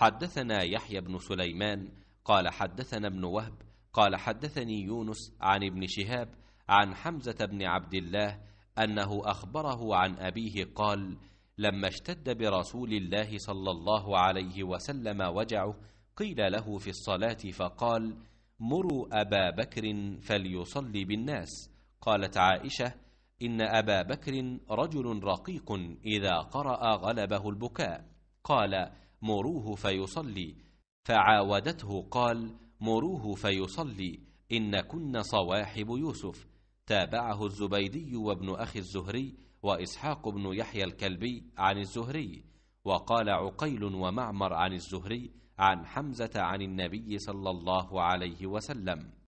حدثنا يحيى بن سليمان قال حدثنا ابن وهب قال حدثني يونس عن ابن شهاب عن حمزة بن عبد الله أنه أخبره عن أبيه قال لما اشتد برسول الله صلى الله عليه وسلم وجعه قيل له في الصلاة فقال مروا أبا بكر فليصلي بالناس قالت عائشة إن أبا بكر رجل رقيق إذا قرأ غلبه البكاء قال مروه فيصلي فعاودته قال مروه فيصلي إن كن صواحب يوسف تابعه الزبيدي وابن أخي الزهري وإسحاق بن يحيى الكلبي عن الزهري وقال عقيل ومعمر عن الزهري عن حمزة عن النبي صلى الله عليه وسلم